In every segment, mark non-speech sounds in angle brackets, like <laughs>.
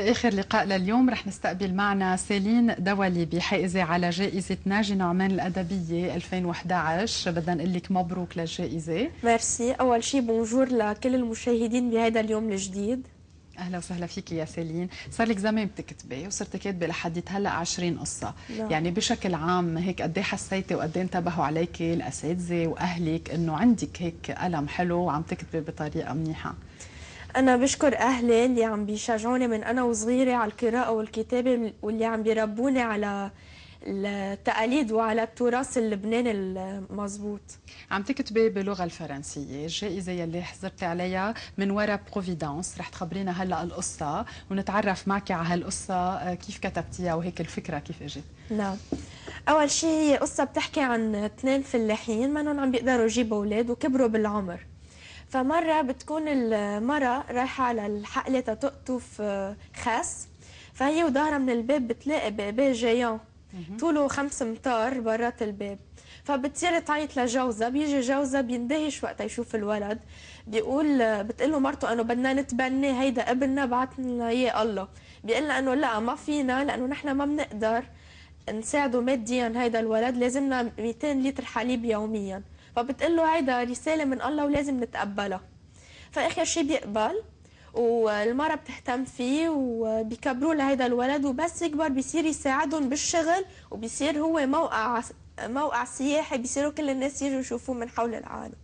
باخر لقاء لليوم رح نستقبل معنا سيلين دولي بحائزه على جائزه ناجي نعمان الادبيه 2011 بدنا نقول لك مبروك للجائزه ميرسي اول شيء بونجور لكل المشاهدين بهذا اليوم الجديد اهلا وسهلا فيك يا سيلين صار لك زمان بتكتبي وصرت كاتبه لحد هلا 20 قصه لا. نعم. يعني بشكل عام هيك قد ايه حسيتي وقد ايه انتبهوا عليك الاساتذه واهلك انه عندك هيك قلم حلو وعم تكتبي بطريقه منيحه أنا بشكر أهلي اللي عم بيشجعوني من أنا وصغيرة على القراءة والكتابة واللي عم بيربوني على التقاليد وعلى التراث اللبناني المضبوط عم تكتبي باللغه الفرنسيه الجائزه يلي حصلتي عليها من وراء بروفيدانس رح تخبرينا هلا القصه ونتعرف معك على هالقصه كيف كتبتيها وهيك الفكره كيف اجت نعم اول شيء هي قصه بتحكي عن اثنين فلاحين ما عم بيقدروا يجيبوا اولاد وكبروا بالعمر فمره بتكون المره رايحه على الحقله تقطف خس فهي وظهرها من الباب بتلاقي بيبي جيان طوله خمس امتار برات الباب فبتصير تعيط لجوزها بيجي جوزها بيندهش وقتها يشوف الولد بيقول بتقول له مرته انه بدنا نتبني هيدا ابننا بعتنا اياه الله بيقول لها انه لا ما فينا لانه نحن ما بنقدر نساعده ماديا هيدا الولد لازمنا 200 لتر حليب يوميا فبتقول له هيدا رساله من الله ولازم نتقبلها فاخر شيء بيقبل والمرأة بتهتم فيه وبيكبروا لهيدا الولد وبس يكبر بيصير يساعدهم بالشغل وبيصير هو موقع موقع سياحي بيصيروا كل الناس يجوا يشوفوه من حول العالم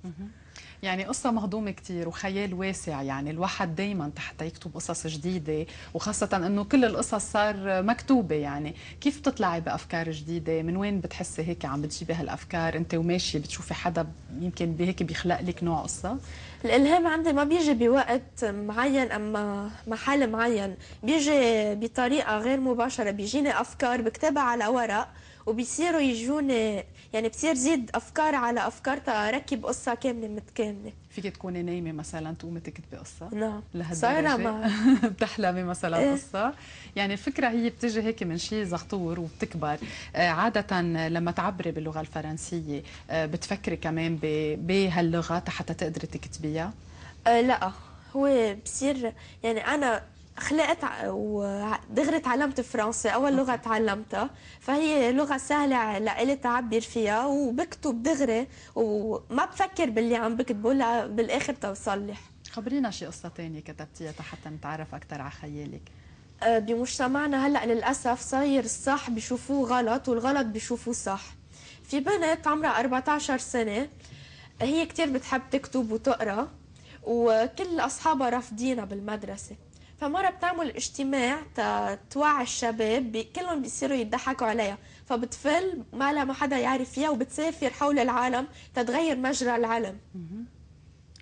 يعني قصة مهضومة كتير وخيال واسع يعني الواحد دايما تحت يكتب قصص جديدة وخاصة أنه كل القصص صار مكتوبة يعني كيف بتطلعي بأفكار جديدة من وين بتحسي هيك عم بتجيبي هالأفكار أنت وماشية بتشوفي حدا يمكن بهيك بيخلق لك نوع قصة الإلهام عندي ما بيجي بوقت معين أما محل معين بيجي بطريقة غير مباشرة بيجيني أفكار بكتبها على ورق وبيصيروا يجوني يعني بصير زيد افكار على افكار تركب قصه كامله متكامله فيك تكوني نايمه مثلا تقومي تكتبي قصه نعم صايره معي <laughs> بتحلمي مثلا إيه؟ قصه يعني الفكره هي بتجي هيك من شيء زغطور وبتكبر آه، عاده لما تعبري باللغه الفرنسيه آه، بتفكري كمان بهاللغه حتى تقدري تكتبيها أه لا هو بصير يعني انا خلقت ودغري تعلمت فرنسي اول لغه تعلمتها فهي لغه سهله لإلي تعبر فيها وبكتب دغري وما بفكر باللي عم بكتبه لا بالاخر توصلح خبرينا شي قصه ثانيه كتبتيها حتى نتعرف اكثر على خيالك أه، بمجتمعنا هلا للاسف صاير الصح بشوفوه غلط والغلط بشوفوه صح في بنت عمرها 14 سنه هي كثير بتحب تكتب وتقرا وكل اصحابها رافضينها بالمدرسه فمره بتعمل اجتماع توعي الشباب كلهم بيصيروا يضحكوا عليها فبتفل ما لها ما حدا يعرف فيها وبتسافر حول العالم تتغير مجرى العالم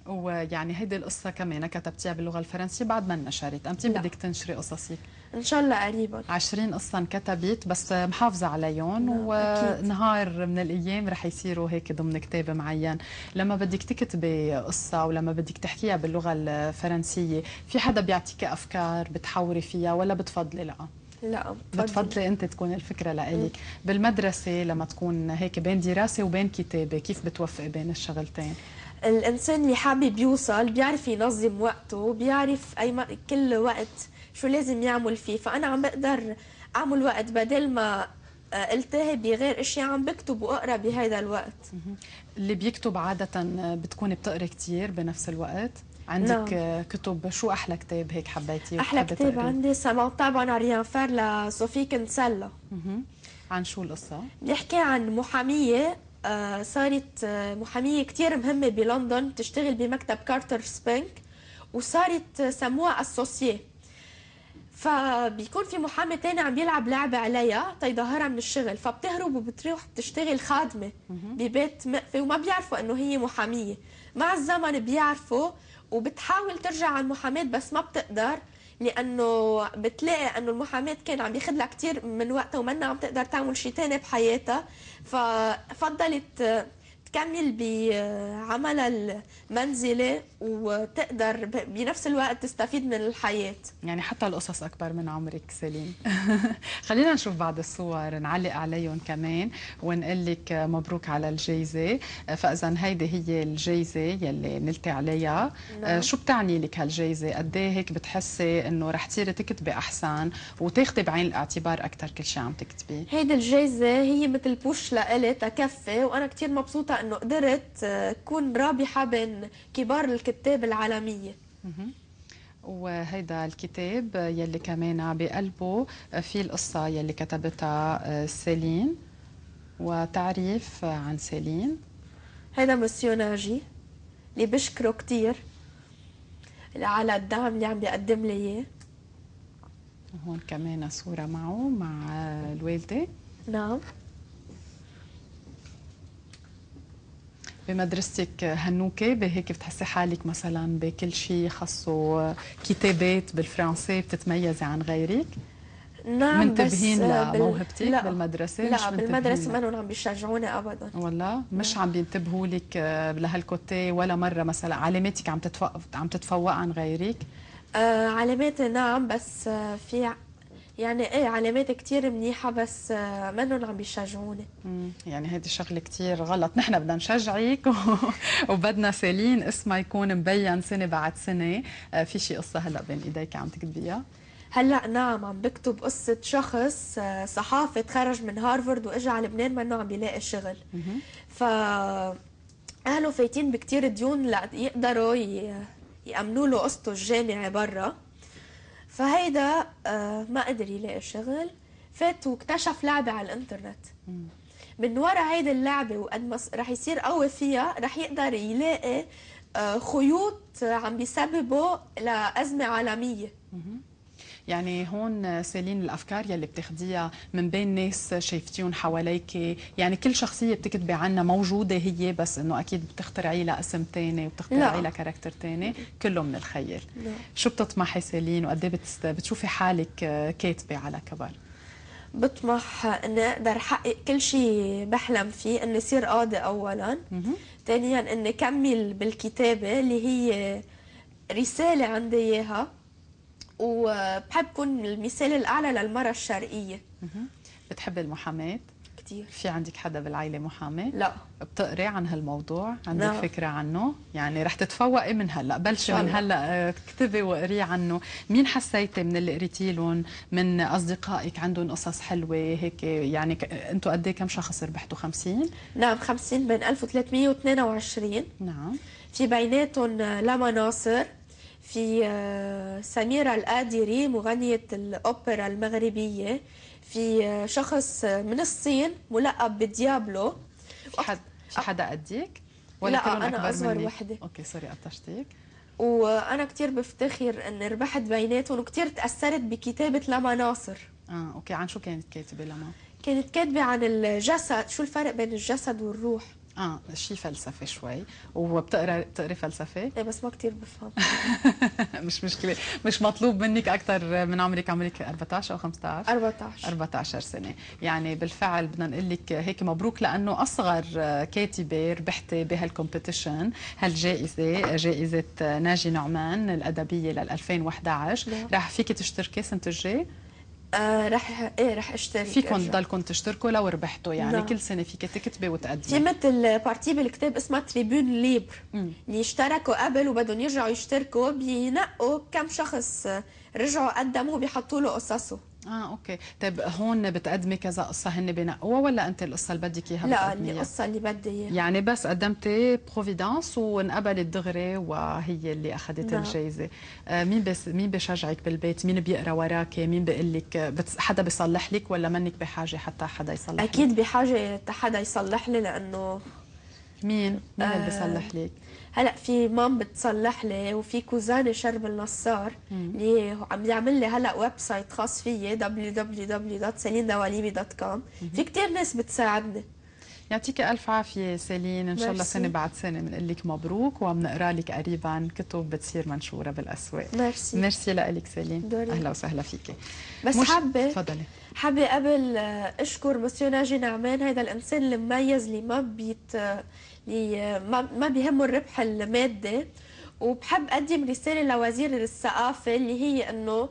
ويعني هيدي القصه كمان كتبتيها باللغه الفرنسيه بعد ما نشرت امتى نعم. بدك تنشري قصصك ان شاء الله قريبا 20 قصه انكتبت بس محافظه عليهم نعم، ونهار من الايام رح يصيروا هيك ضمن كتاب معين لما بدك تكتبي قصه ولما بدك تحكيها باللغه الفرنسيه في حدا بيعطيك افكار بتحوري فيها ولا بتفضلي لا لا بتفضلي, بتفضلي انت تكون الفكره لإلك بالمدرسه لما تكون هيك بين دراسه وبين كتابه كيف بتوفقي بين الشغلتين الانسان اللي حابب يوصل بيعرف ينظم وقته بيعرف اي م... كل وقت شو لازم يعمل فيه فانا عم بقدر اعمل وقت بدل ما آه، التهي بغير اشياء عم بكتب واقرا بهذا الوقت اللي بيكتب عاده آه، بتكوني بتقري كثير بنفس الوقت عندك نعم. آه، كتب شو احلى كتاب هيك حبيتيه احلى كتاب تقريب. عندي سامونتا ريان فار لصوفي كنسلا عن شو القصه بيحكي عن محاميه آه، صارت آه، محامية كتير مهمة بلندن تشتغل بمكتب كارتر سبينك وصارت آه، سموها اسوسيه فبيكون في محامي تاني عم بيلعب لعبة عليها تيظهرها من الشغل فبتهرب وبتروح بتشتغل خادمة ببيت مقفي وما بيعرفوا انه هي محامية مع الزمن بيعرفوا وبتحاول ترجع على المحاماة بس ما بتقدر لانه بتلاقي انه المحاماه كان عم ياخذ لها كثير من وقتها ومنها عم تقدر تعمل شيء ثاني بحياتها ففضلت تكمل بعملها المنزلي وتقدر بنفس الوقت تستفيد من الحياة يعني حتى القصص أكبر من عمرك سليم <laughs> خلينا نشوف بعض الصور نعلق عليهم كمان ونقول لك مبروك على الجائزة فإذا هيدي هي الجائزة يلي نلتي عليها نعم. آه، شو بتعني لك هالجائزة قد إيه هيك بتحسي إنه رح تصيري تكتبي أحسن وتاخدي بعين الاعتبار أكثر كل شيء عم تكتبي هيدي الجائزة هي مثل بوش لإلي تكفي وأنا كثير مبسوطة انه قدرت آه، كون رابحه بين كبار الكتاب العالميه وهيدا الكتاب يلي كمان بقلبه آه، في القصة يلي كتبتها آه، سيلين وتعريف عن سيلين هيدا مسيو ناجي اللي بشكره كثير على الدعم اللي عم بيقدم لي اياه هون كمان صورة معه مع الوالدة نعم بمدرستك هنوكة بهيك بتحسي حالك مثلا بكل شيء خاصه آه، كتابات بالفرنسي بتتميزي عن غيرك؟ نعم منتبهين بس آه، لموهبتك لا بالمدرسة لا مش بالمدرسة ما عم بيشجعوني أبدا والله مش نعم. عم بينتبهوا لك آه، لهالكوتي ولا مرة مثلا علاماتك عم تتفوق عم تتفوق عن غيرك آه علاماتي نعم بس في يعني ايه علامات كثير منيحه بس آه، منهم عم بيشجعوني يعني هيدي شغله كثير غلط نحن بدنا نشجعك و... <laughs> وبدنا سالين اسمها يكون مبين سنه بعد سنه آه، في شيء قصه هلا بين ايديك عم تكتبيها هلا نعم عم بكتب قصة شخص آه، صحافي تخرج من هارفرد واجى على لبنان منه عم بيلاقي شغل ف اهله فايتين بكثير ديون ليقدروا يأمنوا له قصته الجامعي برا فهيدا آه، ما قدر يلاقي شغل فات واكتشف لعبه على الانترنت من ورا هيدي اللعبه وقد ما رح يصير قوي فيها رح يقدر يلاقي آه، خيوط عم بيسببوا لازمه عالميه يعني هون سيلين الافكار يلي بتاخديها من بين ناس شايفتيهم حواليك يعني كل شخصيه بتكتبي عنها موجوده هي بس انه اكيد بتخترعي لها اسم ثاني وبتخترعي لها كاركتر ثاني كله من الخيال شو بتطمحي سيلين وقد ايه بتشوفي حالك كاتبه على كبر بطمح اني اقدر احقق كل شيء بحلم فيه اني صير قاضي اولا ثانيا اني كمل بالكتابه اللي هي رساله عندي اياها وبحب كون المثال الأعلى للمرأة الشرقية بتحبي المحاماة؟ كثير في عندك حدا بالعائلة محامي؟ لا بتقري عن هالموضوع؟ عندك لا. فكرة عنه؟ يعني رح تتفوقي من هلا، بلشي من هلا آه، اكتبي واقري عنه، مين حسيتي من اللي قريتي لهم من أصدقائك عندهم قصص حلوة هيك يعني أنتم قد إيه كم شخص ربحتوا 50؟ نعم 50 بين 1322 نعم في بيناتهم لما ناصر في آه، سميرة القادري مغنية الأوبرا المغربية في آه، شخص من الصين ملقب بديابلو في حد حدا قديك؟ ولا لا أنا أكبر أصغر وحدة أوكي سوري قطشتك وأنا كتير بفتخر أن ربحت بيناتهم وكتير تأثرت بكتابة لما ناصر آه أوكي عن شو كانت كاتبة لما؟ كانت كاتبة عن الجسد شو الفرق بين الجسد والروح اه شيء فلسفه شوي وبتقرا بتقري فلسفه؟ ايه بس ما كثير بفهم <laughs> مش مشكله مش مطلوب منك اكثر من عمرك عمرك 14 او 15 14 14 سنه يعني بالفعل بدنا نقول لك هيك مبروك لانه اصغر كاتبه ربحتي بهالكومبيتيشن هالجائزه جائزه ناجي نعمان الادبيه لل 2011 راح فيك تشتركي سنه الجاي؟ آه رح ايه رح اشترك فيكم تضلكم تشتركوا لو ربحتوا يعني لا. نعم. كل سنه فيك تكتبي وتقدمي في مثل بارتي بالكتاب اسمها تريبون ليبر اللي اشتركوا قبل وبدهم يرجعوا يشتركوا بينقوا كم شخص رجعوا قدموا بيحطوا له قصصه اه اوكي طيب هون بتقدمي كذا قصه هن بنقوها ولا انت القصه اللي بدك اياها لا القصه اللي بدي اياها يعني بس قدمتي بروفيدانس وانقبلت دغري وهي اللي اخذت نعم. الجائزه آه مين بس مين بشجعك بالبيت مين بيقرا وراكي مين بيقول لك بتس... حدا بيصلح لك ولا منك بحاجه حتى حدا يصلح اكيد بحاجه حدا يصلح لي لانه مين مين آه اللي بيصلح لك هلا في مام بتصلح لي وفي كوزاني شرب النصار اللي عم يعمل لي هلا ويب سايت خاص فيي www.selindawalibi.com في كثير ناس بتساعدني يعطيك الف عافيه سيلين ان شاء الله سنه بعد سنه بنقول لك مبروك وبنقرا لك قريبا كتب بتصير منشوره بالاسواق ميرسي ميرسي لك سيلين اهلا وسهلا فيكي بس مش... حابه تفضلي حابة قبل آه، أشكر مسيو ناجي نعمان هذا الإنسان المميز اللي ما بيت آه، اللي آه، ما بيهمه الربح المادي وبحب أقدم رسالة لوزير الثقافة اللي هي إنه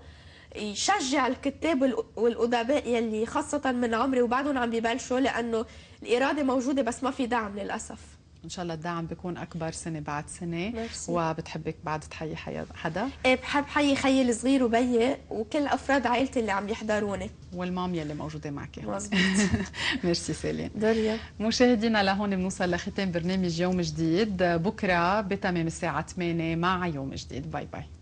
يشجع الكتاب والأدباء يلي خاصة من عمري وبعدهم عم ببلشوا لأنه الإرادة موجودة بس ما في دعم للأسف ان شاء الله الدعم بيكون اكبر سنه بعد سنه مرسي. وبتحبك بعد تحيي حدا ايه بحب حيي خيي الصغير وبيي وكل افراد عائلتي اللي عم يحضروني والمام يلي موجوده معك <laughs> ميرسي سيلين دوريا مشاهدينا لهون بنوصل لختام برنامج يوم جديد بكره بتمام الساعه 8 مع يوم جديد باي باي